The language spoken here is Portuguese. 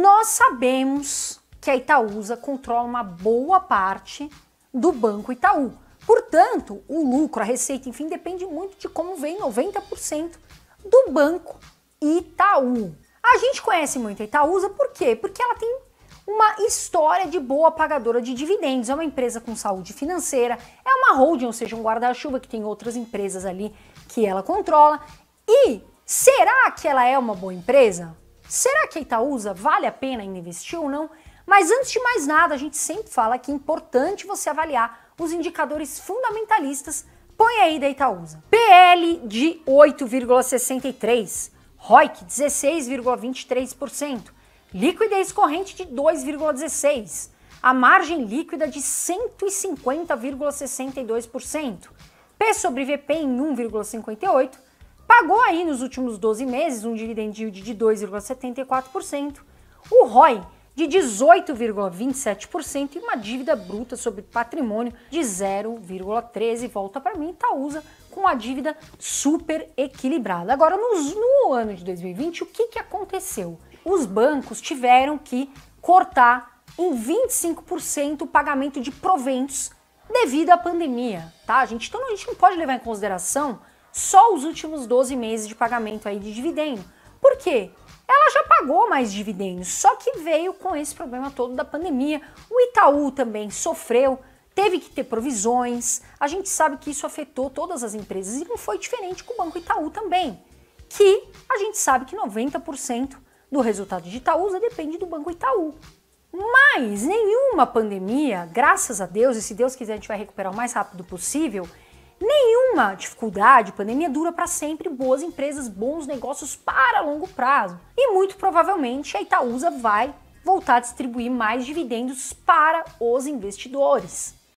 Nós sabemos que a Itaúsa controla uma boa parte do Banco Itaú. Portanto, o lucro, a receita, enfim, depende muito de como vem 90% do Banco Itaú. A gente conhece muito a Itaúsa por quê? Porque ela tem uma história de boa pagadora de dividendos, é uma empresa com saúde financeira, é uma holding, ou seja, um guarda-chuva que tem outras empresas ali que ela controla. E será que ela é uma boa empresa? Será que a Itaúsa vale a pena investir ou não? Mas antes de mais nada, a gente sempre fala que é importante você avaliar os indicadores fundamentalistas. Põe aí da Itaúsa. PL de 8,63, ROIC 16,23%, liquidez corrente de 2,16, a margem líquida de 150,62%, P sobre VP em 1,58 Pagou aí nos últimos 12 meses um dividend yield de 2,74%, o ROI de 18,27% e uma dívida bruta sobre patrimônio de 0,13. Volta para mim, Itaúsa com a dívida super equilibrada. Agora, no, no ano de 2020, o que, que aconteceu? Os bancos tiveram que cortar em 25% o pagamento de proventos devido à pandemia, tá, gente? Então a gente não pode levar em consideração só os últimos 12 meses de pagamento aí de dividendo. Por quê? Ela já pagou mais dividendos, só que veio com esse problema todo da pandemia. O Itaú também sofreu, teve que ter provisões. A gente sabe que isso afetou todas as empresas e não foi diferente com o Banco Itaú também, que a gente sabe que 90% do resultado de Itaú depende do Banco Itaú. Mas nenhuma pandemia, graças a Deus, e se Deus quiser a gente vai recuperar o mais rápido possível, nenhuma dificuldade, pandemia dura para sempre, boas empresas, bons negócios para longo prazo. E muito provavelmente a Itaúsa vai voltar a distribuir mais dividendos para os investidores.